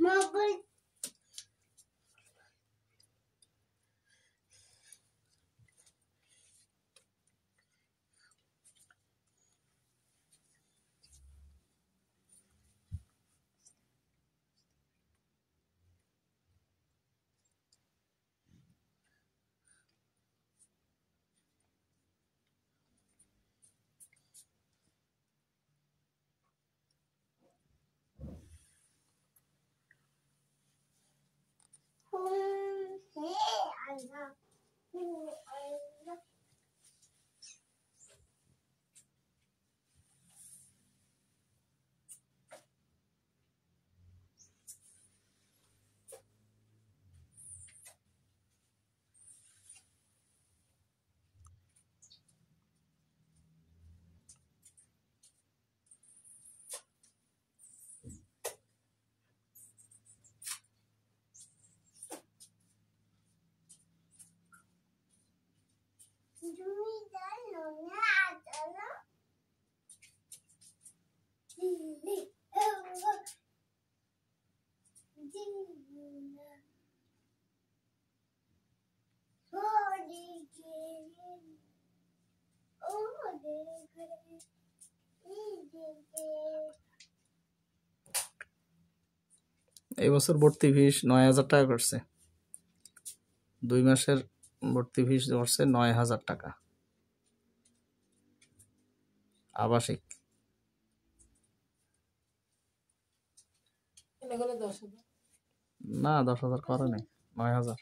Marble anak. Who are এই বছর ভর্তি ফিস নয় হাজার টাকা করছে দুই মাসের ভর্তি ফিস করছে নয় হাজার টাকা আবাসিক দশ হাজার না দশ হাজার করে নাই নয় হাজার